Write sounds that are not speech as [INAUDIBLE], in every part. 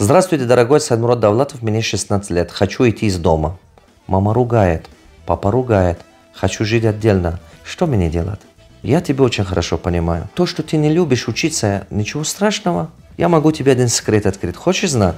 Здравствуйте, дорогой Сайнмурат Давлатов, мне 16 лет. Хочу идти из дома. Мама ругает, папа ругает. Хочу жить отдельно. Что мне делать? Я тебя очень хорошо понимаю. То, что ты не любишь учиться, ничего страшного. Я могу тебе один секрет открыть. Хочешь знать?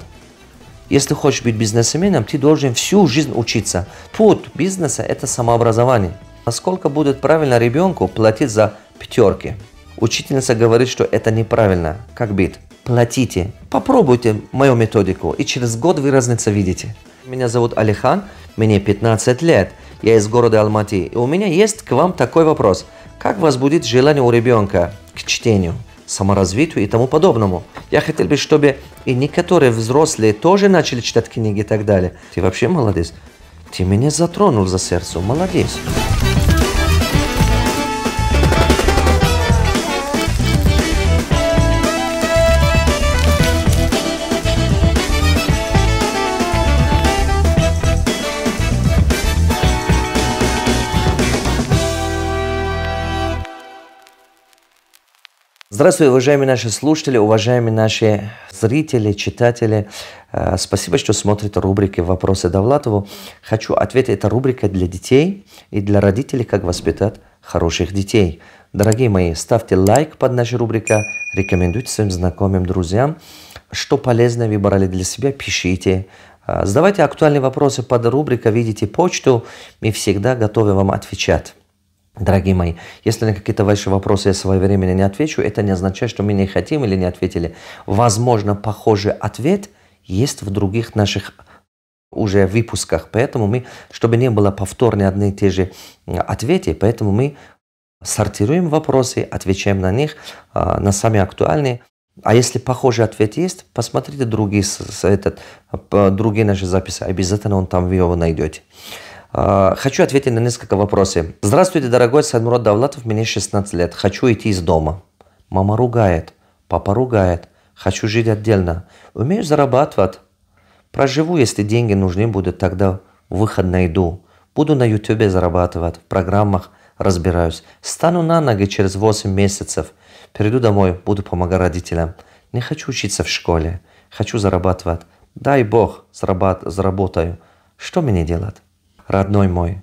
Если хочешь быть бизнесменом, ты должен всю жизнь учиться. Путь бизнеса – это самообразование. Насколько будет правильно ребенку платить за пятерки? Учительница говорит, что это неправильно. Как быть? платите. Попробуйте мою методику, и через год вы разницу видите. Меня зовут Алихан, мне 15 лет, я из города Алмати и у меня есть к вам такой вопрос. Как вас будет желание у ребенка к чтению, саморазвитию и тому подобному? Я хотел бы, чтобы и некоторые взрослые тоже начали читать книги и так далее. Ты вообще молодец. Ты меня затронул за сердце, Молодец. Здравствуйте, уважаемые наши слушатели, уважаемые наши зрители, читатели. Э, спасибо, что смотрите рубрики «Вопросы Довлатову». Хочу ответить, это рубрика для детей и для родителей, как воспитать хороших детей. Дорогие мои, ставьте лайк под нашу рубрику, рекомендуйте своим знакомым, друзьям. Что полезное выбрали для себя, пишите. Э, задавайте актуальные вопросы под рубрикой, видите почту, мы всегда готовы вам отвечать. Дорогие мои, если на какие-то ваши вопросы я своевременно не отвечу, это не означает, что мы не хотим или не ответили. Возможно, похожий ответ есть в других наших уже выпусках. Поэтому мы, чтобы не было повторно одни и те же ответы, поэтому мы сортируем вопросы, отвечаем на них, а, на самые актуальные. А если похожий ответ есть, посмотрите другие, этот, другие наши записи, обязательно он там вы его найдете. А, хочу ответить на несколько вопросов. Здравствуйте, дорогой Саймурод Давлатов, мне 16 лет. Хочу идти из дома. Мама ругает, папа ругает. Хочу жить отдельно. Умею зарабатывать. Проживу, если деньги нужны будут, тогда выход найду. Буду на ютубе зарабатывать, в программах разбираюсь. Стану на ноги через 8 месяцев. Перейду домой, буду помогать родителям. Не хочу учиться в школе. Хочу зарабатывать. Дай бог, зарабат- заработаю. Что мне делать? родной мой,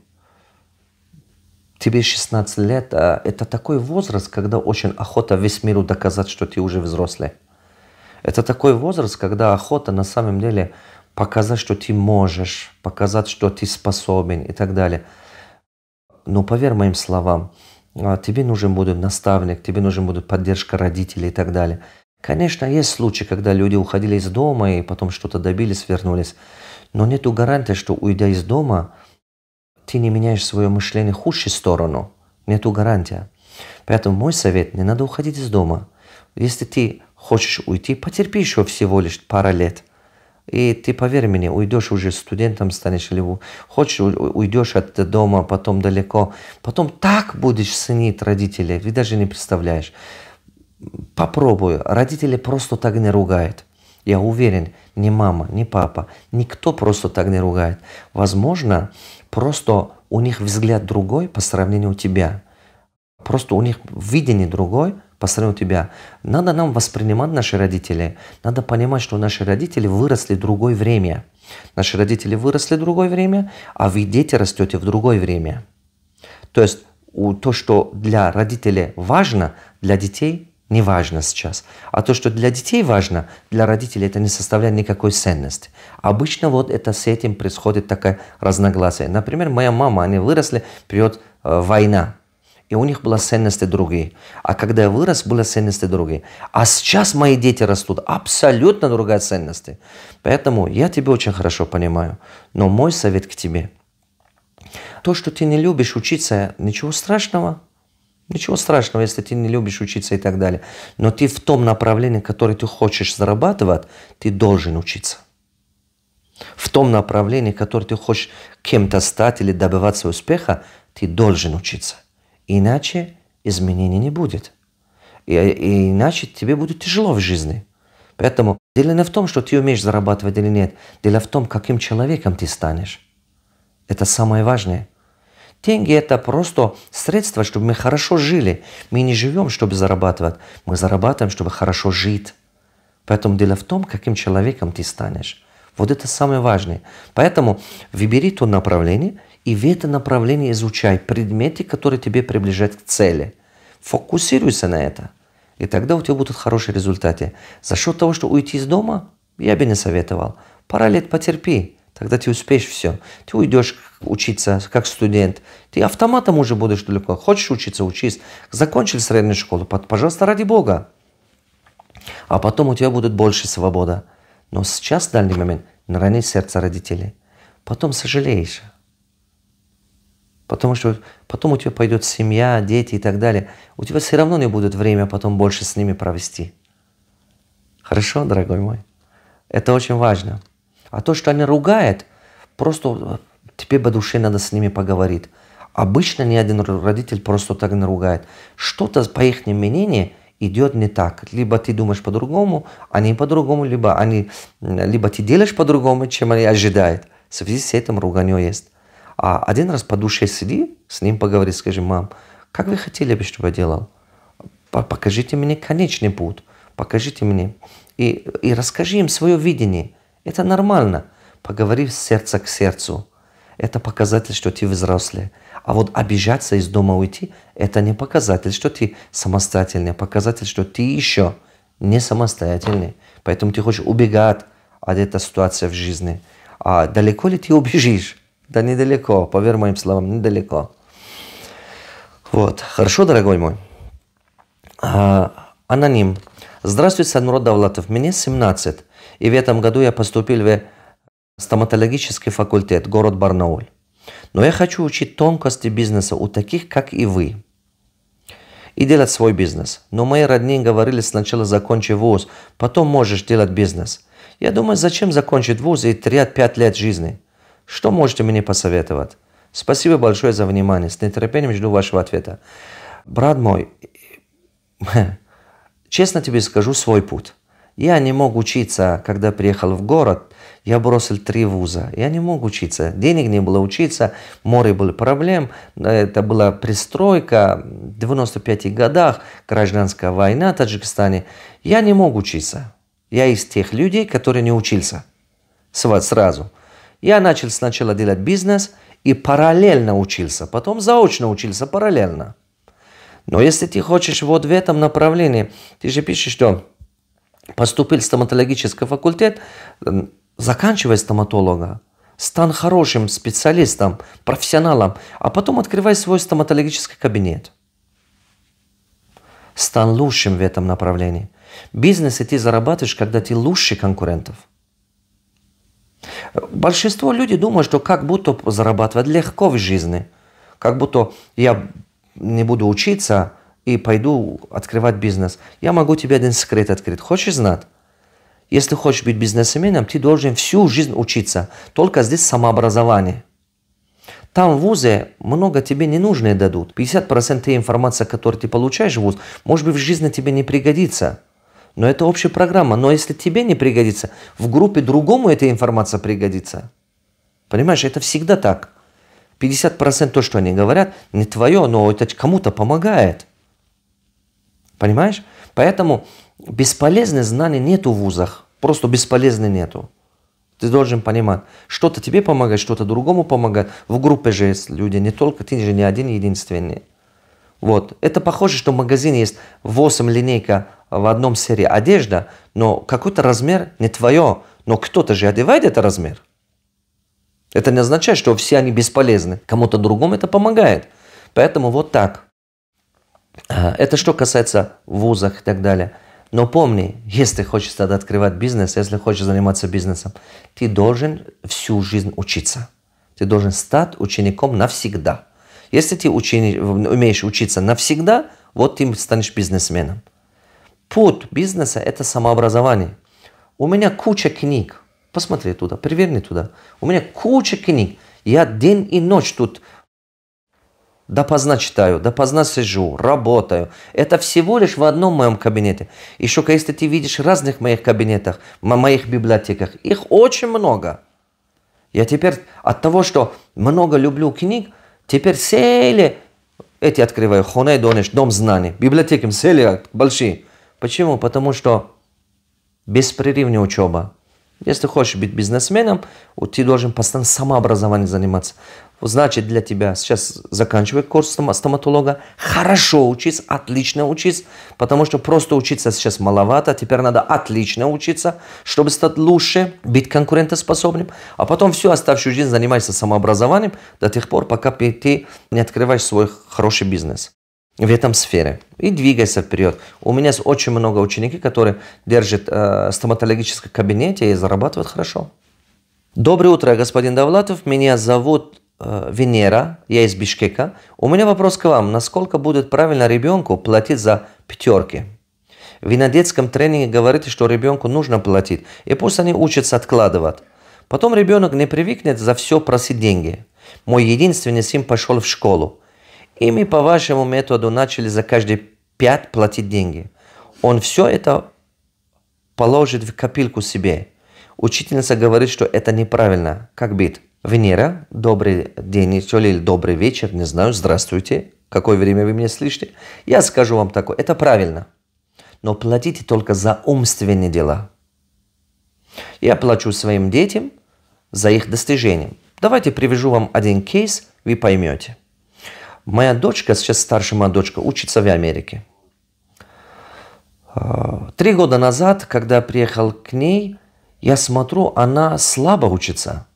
тебе 16 лет, а это такой возраст, когда очень охота весь миру доказать, что ты уже взрослый. Это такой возраст, когда охота на самом деле показать, что ты можешь, показать, что ты способен и так далее. Но поверь моим словам, а, тебе нужен будет наставник, тебе нужен будет поддержка родителей и так далее. Конечно, есть случаи, когда люди уходили из дома и потом что-то добились, вернулись. Но нету гарантии, что уйдя из дома, ты не меняешь свое мышление в худшую сторону. Нету гарантии. Поэтому мой совет, не надо уходить из дома. Если ты хочешь уйти, потерпи еще всего лишь пару лет. И ты, поверь мне, уйдешь уже студентом станешь, или хочешь, уйдешь от дома, потом далеко. Потом так будешь ценить родителей, вы даже не представляешь. Попробую. Родители просто так не ругают. Я уверен, ни мама, ни папа, никто просто так не ругает. Возможно, Просто у них взгляд другой по сравнению у тебя. Просто у них видение другое по сравнению у тебя. Надо нам воспринимать наши родители. Надо понимать, что наши родители выросли в другое время. Наши родители выросли в другое время, а вы дети растете в другое время. То есть то, что для родителей важно, для детей не важно сейчас. А то, что для детей важно, для родителей это не составляет никакой ценности. Обычно вот это с этим происходит такая разногласие. Например, моя мама, они выросли, придет э, война. И у них была ценности другие. А когда я вырос, были ценности другие. А сейчас мои дети растут. Абсолютно другая ценность. Поэтому я тебя очень хорошо понимаю. Но мой совет к тебе. То, что ты не любишь учиться, ничего страшного – Ничего страшного, если ты не любишь учиться и так далее. Но ты в том направлении, которое ты хочешь зарабатывать, ты должен учиться. В том направлении, которое ты хочешь кем-то стать или добиваться успеха, ты должен учиться. Иначе изменений не будет. И, и иначе тебе будет тяжело в жизни. Поэтому дело не в том, что ты умеешь зарабатывать или нет. Дело в том, каким человеком ты станешь. Это самое важное – Деньги – это просто средство, чтобы мы хорошо жили. Мы не живем, чтобы зарабатывать. Мы зарабатываем, чтобы хорошо жить. Поэтому дело в том, каким человеком ты станешь. Вот это самое важное. Поэтому выбери то направление и в это направление изучай предметы, которые тебе приближают к цели. Фокусируйся на это. И тогда у тебя будут хорошие результаты. За счет того, что уйти из дома, я бы не советовал. Пара лет потерпи. Тогда ты успеешь все. Ты уйдешь учиться как студент. Ты автоматом уже будешь далеко. Хочешь учиться, учись. Закончил среднюю школу, пожалуйста, ради Бога. А потом у тебя будет больше свобода. Но сейчас, в данный момент, нарани сердце родителей. Потом сожалеешь. Потому что потом у тебя пойдет семья, дети и так далее. У тебя все равно не будет время потом больше с ними провести. Хорошо, дорогой мой? Это очень важно. А то, что они ругают, просто тебе по душе надо с ними поговорить. Обычно ни один родитель просто так не ругает. Что-то, по их мнению, идет не так. Либо ты думаешь по-другому, они по-другому, либо, они, либо ты делаешь по-другому, чем они ожидают. В связи с этим руганье есть. А один раз по душе сиди, с ним поговори, скажи, мам, как вы хотели бы, чтобы я делал? Покажите мне конечный путь, покажите мне. И, и расскажи им свое видение – это нормально. Поговори сердца к сердцу. Это показатель, что ты взрослый. А вот обижаться из дома уйти, это не показатель, что ты самостоятельный. Показатель, что ты еще не самостоятельный. Поэтому ты хочешь убегать от этой ситуации в жизни. А далеко ли ты убежишь? Да недалеко, поверь моим словам, недалеко. Вот, хорошо, дорогой мой. А, аноним. Здравствуйте, Санмурод Давлатов. Мне 17. И в этом году я поступил в стоматологический факультет, город Барнауль. Но я хочу учить тонкости бизнеса у таких, как и вы. И делать свой бизнес. Но мои родные говорили, сначала закончи вуз, потом можешь делать бизнес. Я думаю, зачем закончить вуз и 3-5 лет жизни? Что можете мне посоветовать? Спасибо большое за внимание. С нетерпением жду вашего ответа. Брат мой, [LAUGHS] честно тебе скажу свой путь. Я не мог учиться, когда приехал в город, я бросил три вуза. Я не мог учиться. Денег не было учиться, море было проблем. Это была пристройка в 95 годах, гражданская война в Таджикистане. Я не мог учиться. Я из тех людей, которые не учился сразу. Я начал сначала делать бизнес и параллельно учился, потом заочно учился параллельно. Но если ты хочешь вот в этом направлении, ты же пишешь, что поступил в стоматологический факультет, заканчивая стоматолога, стан хорошим специалистом, профессионалом, а потом открывай свой стоматологический кабинет. стан лучшим в этом направлении. Бизнес и ты зарабатываешь, когда ты лучше конкурентов. Большинство людей думают, что как будто зарабатывать легко в жизни. Как будто я не буду учиться, и пойду открывать бизнес. Я могу тебе один секрет открыть. Хочешь знать? Если хочешь быть бизнесменом, ты должен всю жизнь учиться. Только здесь самообразование. Там в ВУЗе много тебе не ненужное дадут. 50% информации, которую ты получаешь в ВУЗ, может быть, в жизни тебе не пригодится. Но это общая программа. Но если тебе не пригодится, в группе другому эта информация пригодится. Понимаешь, это всегда так. 50% то, что они говорят, не твое, но это кому-то помогает. Понимаешь? Поэтому бесполезных знаний нету в вузах. Просто бесполезных нету. Ты должен понимать, что-то тебе помогает, что-то другому помогает. В группе же есть люди, не только ты же не один единственный. Вот. Это похоже, что в магазине есть 8 линейка в одном серии одежда, но какой-то размер не твое, но кто-то же одевает этот размер. Это не означает, что все они бесполезны. Кому-то другому это помогает. Поэтому вот так. Это что касается вузов и так далее. Но помни, если хочешь тогда открывать бизнес, если хочешь заниматься бизнесом, ты должен всю жизнь учиться. Ты должен стать учеником навсегда. Если ты учени, умеешь учиться навсегда, вот ты станешь бизнесменом. Путь бизнеса – это самообразование. У меня куча книг. Посмотри туда, приверни туда. У меня куча книг. Я день и ночь тут Допоздна читаю, допоздна сижу, работаю. Это всего лишь в одном моем кабинете. Еще, если ты видишь в разных моих кабинетах, в моих библиотеках, их очень много. Я теперь от того, что много люблю книг, теперь сели, эти открываю, Хоней Донеш, Дом знаний, библиотеки сели большие. Почему? Потому что беспрерывная учеба. Если хочешь быть бизнесменом, ты должен постоянно самообразованием заниматься значит для тебя сейчас заканчивай курс стоматолога, хорошо учись, отлично учись, потому что просто учиться сейчас маловато, теперь надо отлично учиться, чтобы стать лучше, быть конкурентоспособным, а потом всю оставшую жизнь занимайся самообразованием до тех пор, пока ты не открываешь свой хороший бизнес в этом сфере и двигайся вперед. У меня есть очень много ученики которые держат э, стоматологическом кабинете и зарабатывают хорошо. Доброе утро, господин Давлатов. Меня зовут а, Венера, я из Бишкека. У меня вопрос к вам. Насколько будет правильно ребенку платить за пятерки? Вы на детском тренинге говорите, что ребенку нужно платить, и пусть они учатся откладывать. Потом ребенок не привыкнет за все просить деньги. Мой единственный сын пошел в школу. И мы по вашему методу начали за каждые пять платить деньги. Он все это положит в копилку себе. Учительница говорит, что это неправильно. Как быть? Венера, добрый день или добрый вечер, не знаю, здравствуйте, какое время вы меня слышите. Я скажу вам такое, это правильно, но платите только за умственные дела. Я плачу своим детям за их достижения. Давайте привяжу вам один кейс, вы поймете. Моя дочка, сейчас старшая моя дочка, учится в Америке. Э, три года назад, когда приехал к ней, я смотрю, она слабо учится –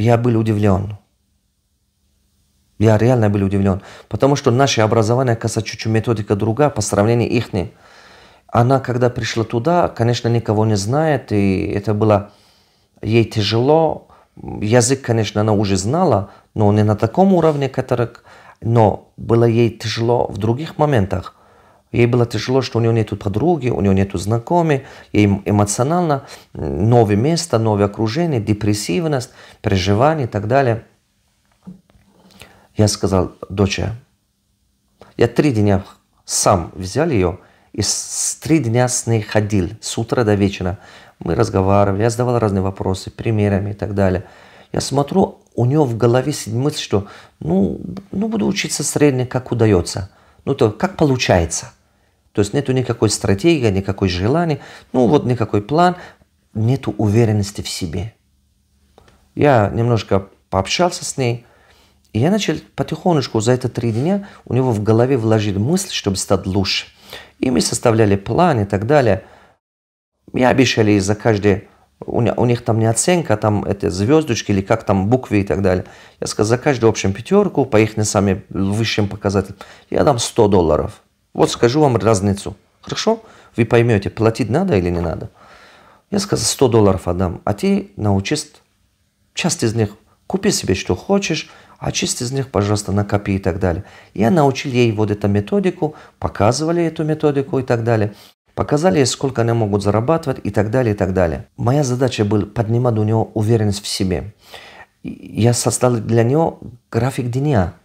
я был удивлен. Я реально был удивлен. Потому что наше образование, касается чуть-чуть методика другая по сравнению их. Она, когда пришла туда, конечно, никого не знает, и это было ей тяжело. Язык, конечно, она уже знала, но не на таком уровне, который... Но было ей тяжело в других моментах. Ей было тяжело, что у нее нет подруги, у нее нет знакомых, ей эмоционально новое место, новое окружение, депрессивность, переживания и так далее. Я сказал, доча, я три дня сам взял ее и с три дня с ней ходил, с утра до вечера. Мы разговаривали, я задавал разные вопросы, примерами и так далее. Я смотрю, у нее в голове сидит мысль, что ну, ну буду учиться средне, как удается. Ну то как получается – то есть нету никакой стратегии, никакой желания, ну вот никакой план, нету уверенности в себе. Я немножко пообщался с ней, и я начал потихонечку за это три дня у него в голове вложить мысль, чтобы стать лучше. И мы составляли план и так далее. Мы обещали за каждый у, них там не оценка, а там это звездочки или как там буквы и так далее. Я сказал, за каждую, общем, пятерку, по их самым высшим показателям, я дам 100 долларов. Вот скажу вам разницу. Хорошо? Вы поймете, платить надо или не надо. Я сказал, 100 долларов отдам, а ты научись часть из них, купи себе что хочешь, а часть из них, пожалуйста, накопи и так далее. Я научил ей вот эту методику, показывали эту методику и так далее. Показали ей, сколько они могут зарабатывать и так далее, и так далее. Моя задача была поднимать у него уверенность в себе. Я создал для него график дня –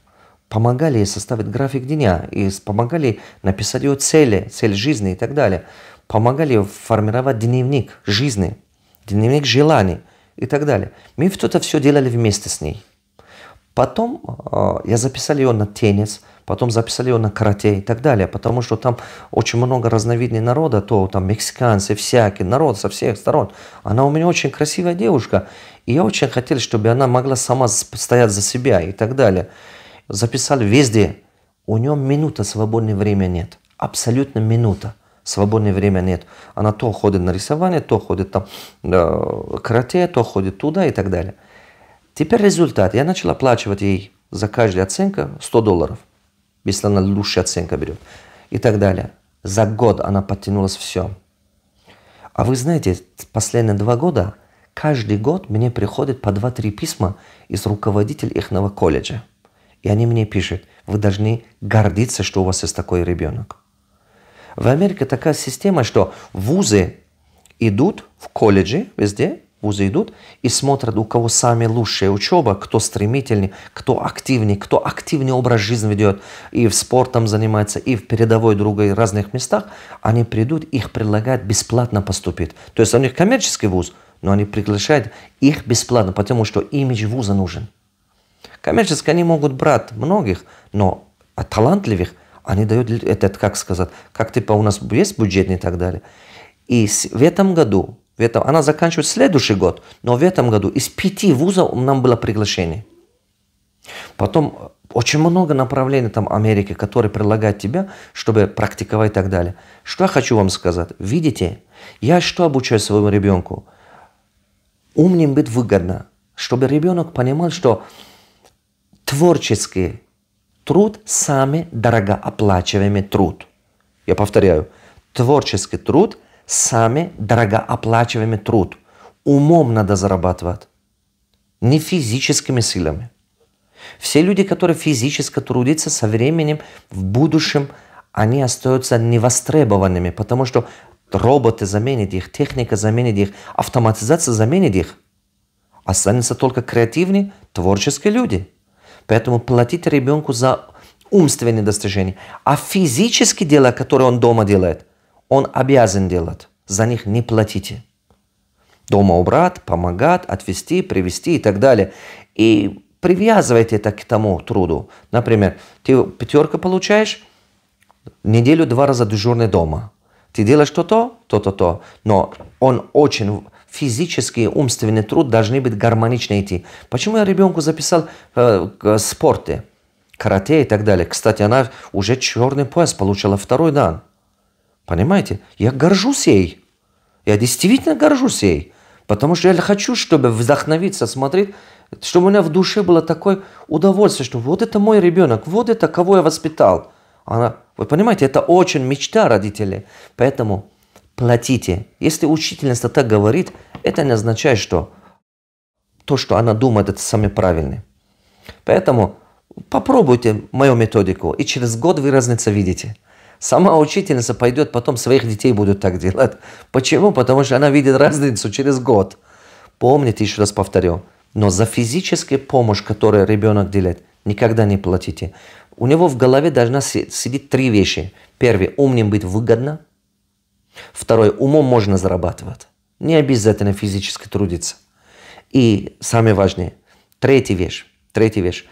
помогали ей составить график дня, и помогали написать ее цели, цель жизни и так далее. Помогали формировать дневник жизни, дневник желаний и так далее. Мы что-то все делали вместе с ней. Потом э, я записал ее на теннис, потом записал ее на карате и так далее, потому что там очень много разновидней народа, то там мексиканцы, всякий народ со всех сторон. Она у меня очень красивая девушка, и я очень хотел, чтобы она могла сама стоять за себя и так далее записали везде. У него минута свободного времени нет. Абсолютно минута. Свободное время нет. Она то ходит на рисование, то ходит там э, карате, то ходит туда и так далее. Теперь результат. Я начал оплачивать ей за каждую оценку 100 долларов, если она лучшая оценка берет и так далее. За год она подтянулась все. А вы знаете, последние два года, каждый год мне приходит по 2-3 письма из руководителя ихного колледжа. И они мне пишут, вы должны гордиться, что у вас есть такой ребенок. В Америке такая система, что вузы идут в колледжи везде, вузы идут и смотрят, у кого самая лучшая учеба, кто стремительный, кто активнее, кто активнее образ жизни ведет, и в спортом занимается, и в передовой другой разных местах, они придут, их предлагают бесплатно поступить. То есть у них коммерческий вуз, но они приглашают их бесплатно, потому что имидж вуза нужен. Коммерческие они могут брать многих, но от талантливых они дают этот, как сказать, как типа у нас есть бюджет и так далее. И в этом году, в этом, она заканчивает следующий год, но в этом году из пяти вузов нам было приглашение. Потом э, очень много направлений там Америки, которые предлагают тебя, чтобы практиковать и так далее. Что я хочу вам сказать? Видите, я что обучаю своему ребенку? Умным быть выгодно, чтобы ребенок понимал, что творческий труд – самый дорогооплачиваемый труд. Я повторяю, творческий труд – самый дорогооплачиваемый труд. Умом надо зарабатывать, не физическими силами. Все люди, которые физически трудятся со временем, в будущем они остаются невостребованными, потому что роботы заменят их, техника заменит их, автоматизация заменит их. Останется только креативные, творческие люди – Поэтому платить ребенку за умственные достижения. А физические дела, которые он дома делает, он обязан делать. За них не платите. Дома убрать, помогать, отвести, привести и так далее. И привязывайте это к тому труду. Например, ты пятерка получаешь, неделю два раза дежурный дома. Ты делаешь то-то, то-то-то. Но он очень физический умственный труд должны быть гармонично идти. Почему я ребенку записал э, спорты, карате и так далее? Кстати, она уже черный пояс получила второй дан. Понимаете? Я горжусь ей. Я действительно горжусь ей. Потому что я хочу, чтобы вдохновиться, смотреть, чтобы у меня в душе было такое удовольствие, что вот это мой ребенок, вот это кого я воспитал. Она, вы понимаете, это очень мечта родителей. Поэтому платите. Если учительница так говорит, это не означает, что то, что она думает, это самое правильное. Поэтому попробуйте мою методику, и через год вы разницу видите. Сама учительница пойдет, потом своих детей будут так делать. Почему? Потому что она видит разницу через год. Помните, еще раз повторю, но за физическую помощь, которую ребенок делает, никогда не платите. У него в голове должна сидеть три вещи. Первое, умным быть выгодно. Второе, умом можно зарабатывать. Не обязательно физически трудиться. И самое важное, третья вещь, третья вещь.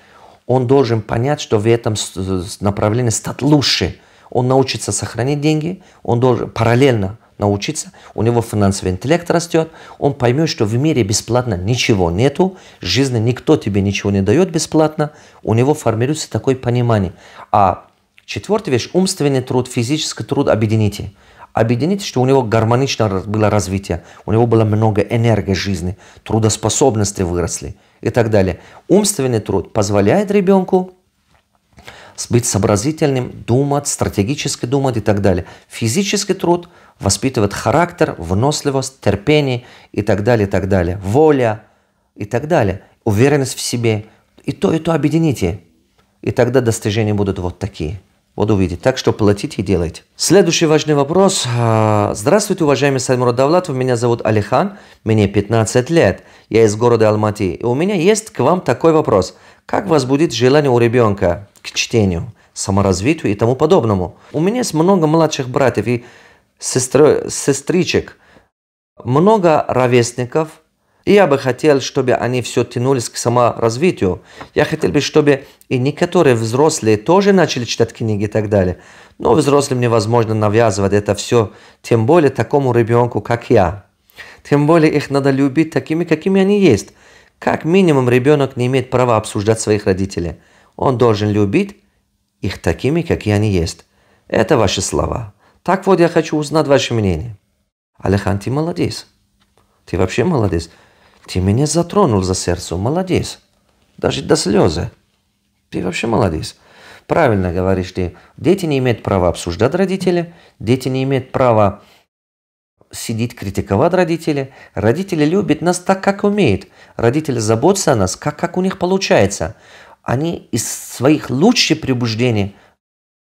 Он должен понять, что в этом э, направлении стать лучше. Он научится сохранить деньги, он должен параллельно научиться, у него финансовый интеллект растет, он поймет, что в мире бесплатно ничего нету, в жизни никто тебе ничего не дает бесплатно, у него формируется такое понимание. А четвертая вещь, умственный труд, физический труд объедините объединить, что у него гармонично было развитие, у него было много энергии жизни, трудоспособности выросли и так далее. Умственный труд позволяет ребенку быть сообразительным, думать, стратегически думать и так далее. Физический труд воспитывает характер, выносливость, терпение и так далее, и так далее. Воля и так далее. Уверенность в себе. И то, и то объедините. И тогда достижения будут вот такие – вот увидите. Так что платите и делайте. Следующий важный вопрос. А, здравствуйте, уважаемый Саймур Давлатов. Меня зовут Алихан. Мне 15 лет. Я из города Алмати. И у меня есть к вам такой вопрос. Как возбудить желание у ребенка к чтению, саморазвитию и тому подобному? У меня есть много младших братьев и сестр... сестричек. Много ровесников – и я бы хотел, чтобы они все тянулись к саморазвитию. Я хотел бы, чтобы и некоторые взрослые тоже начали читать книги и так далее. Но взрослым невозможно навязывать это все, тем более такому ребенку, как я. Тем более их надо любить такими, какими они есть. Как минимум ребенок не имеет права обсуждать своих родителей. Он должен любить их такими, какие они есть. Это ваши слова. Так вот я хочу узнать ваше мнение. Алехан, ты молодец. Ты вообще молодец. Ты меня затронул за сердце, молодец. Даже до слезы. Ты вообще молодец. Правильно говоришь ты. Дети не имеют права обсуждать родители, дети не имеют права сидеть критиковать родителей. Родители любят нас так, как умеют. Родители заботятся о нас, как, как у них получается. Они из своих лучших прибуждений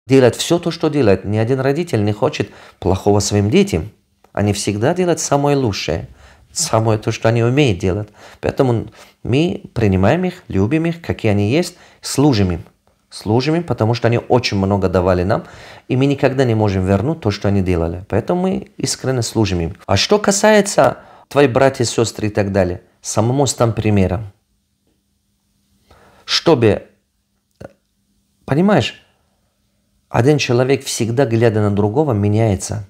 делают все то, что делают. Ни один родитель не хочет плохого своим детям. Они всегда делают самое лучшее – самое то, что они умеют делать. Поэтому мы принимаем их, любим их, какие они есть, служим им. Служим им, потому что они очень много давали нам, и мы никогда не можем вернуть то, что они делали. Поэтому мы искренне служим им. А что касается твои братья, сестры и так далее, самому стань примером. Чтобы, понимаешь, один человек всегда, глядя на другого, меняется –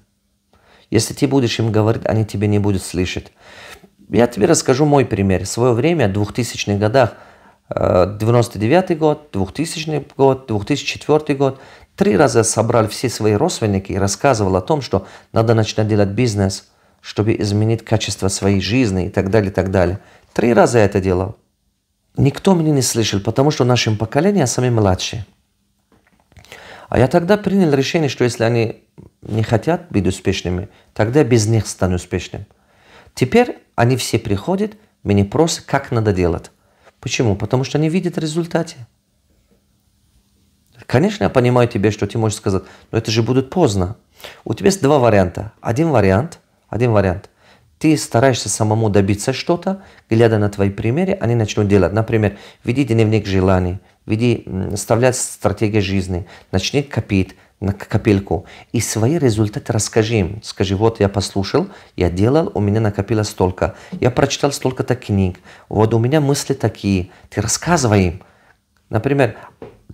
если ты будешь им говорить, они тебя не будут слышать. Я тебе расскажу мой пример. В свое время, в 2000-х годах, 99 э, год, 2000 год, 2004 год, три раза собрал все свои родственники и рассказывал о том, что надо начинать делать бизнес, чтобы изменить качество своей жизни и так далее, и так далее. Три раза я это делал. Никто меня не слышал, потому что в нашем поколении я а самый А я тогда принял решение, что если они не хотят быть успешными, тогда без них стану успешным. Теперь они все приходят, меня просят, как надо делать. Почему? Потому что они видят результаты. Конечно, я понимаю тебе, что ты можешь сказать, но это же будет поздно. У тебя есть два варианта. Один вариант, один вариант. Ты стараешься самому добиться что-то, глядя на твои примеры, они начнут делать. Например, веди дневник желаний, веди, вставлять стратегию жизни, начни копить, на капельку и свои результаты расскажи им. Скажи, вот я послушал, я делал, у меня накопило столько, я прочитал столько-то книг, вот у меня мысли такие. Ты рассказывай им. Например,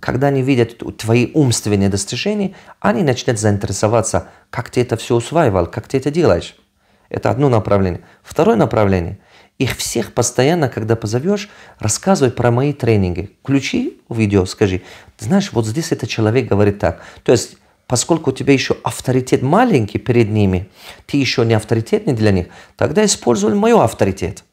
когда они видят твои умственные достижения, они начинают заинтересоваться, как ты это все усваивал, как ты это делаешь. Это одно направление. Второе направление – их всех постоянно, когда позовешь, рассказывай про мои тренинги. Ключи видео, скажи, знаешь, вот здесь этот человек говорит так. То есть, поскольку у тебя еще авторитет маленький перед ними, ты еще не авторитетный для них, тогда используй мой авторитет.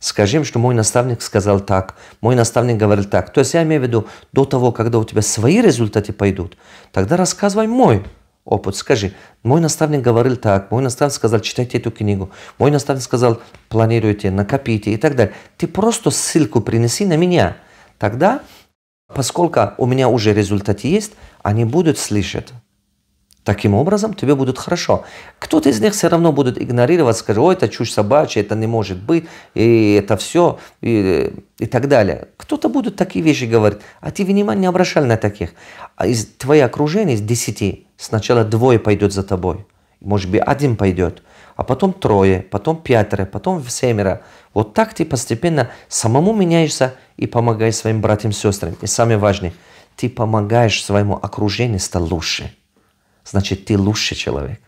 Скажи им, что мой наставник сказал так, мой наставник говорил так. То есть я имею в виду, до того, когда у тебя свои результаты пойдут, тогда рассказывай мой опыт. Скажи, мой наставник говорил так, мой наставник сказал, читайте эту книгу, мой наставник сказал, планируйте, накопите и так далее. Ты просто ссылку принеси на меня. Тогда, поскольку у меня уже результат есть, они будут слышать. Таким образом, тебе будет хорошо. Кто-то из них все равно будет игнорировать, скажет, ой, это чушь собачья, это не может быть, и это все, и, и так далее. Кто-то будет такие вещи говорить, а ты внимание не обращай на таких. А из твоего окружения, из десяти, сначала двое пойдет за тобой, может быть, один пойдет, а потом трое, потом пятеро, потом семеро. Вот так ты постепенно самому меняешься и помогаешь своим братьям и сестрам. И самое важное, ты помогаешь своему окружению стать лучше значит ты лучший человек.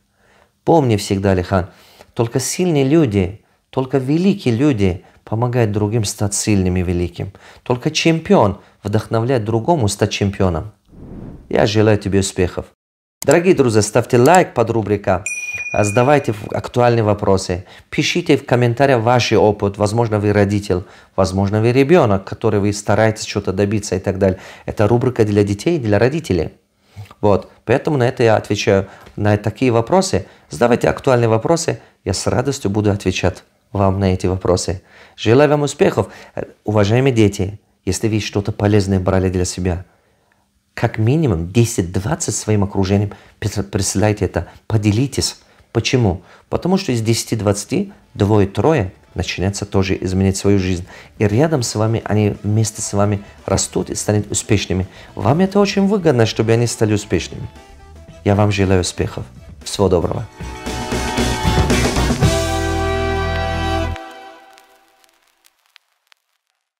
Помни всегда, Алихан, только сильные люди, только великие люди помогают другим стать сильным и великим. Только чемпион вдохновляет другому стать чемпионом. Я желаю тебе успехов. Дорогие друзья, ставьте лайк под рубрика, задавайте актуальные вопросы, пишите в комментариях ваш опыт, возможно, вы родитель, возможно, вы ребенок, который вы стараетесь что-то добиться и так далее. Это рубрика для детей, для родителей. Вот. Поэтому на это я отвечаю. На такие вопросы, задавайте актуальные вопросы, я с радостью буду отвечать вам на эти вопросы. Желаю вам успехов. Э, уважаемые дети, если вы что-то полезное брали для себя, как минимум 10-20 своим окружением присылайте это, поделитесь. Почему? Потому что из 10-20 двое-трое – начинается тоже изменять свою жизнь. И рядом с вами, они вместе с вами растут и станут успешными. Вам это очень выгодно, чтобы они стали успешными. Я вам желаю успехов. Всего доброго.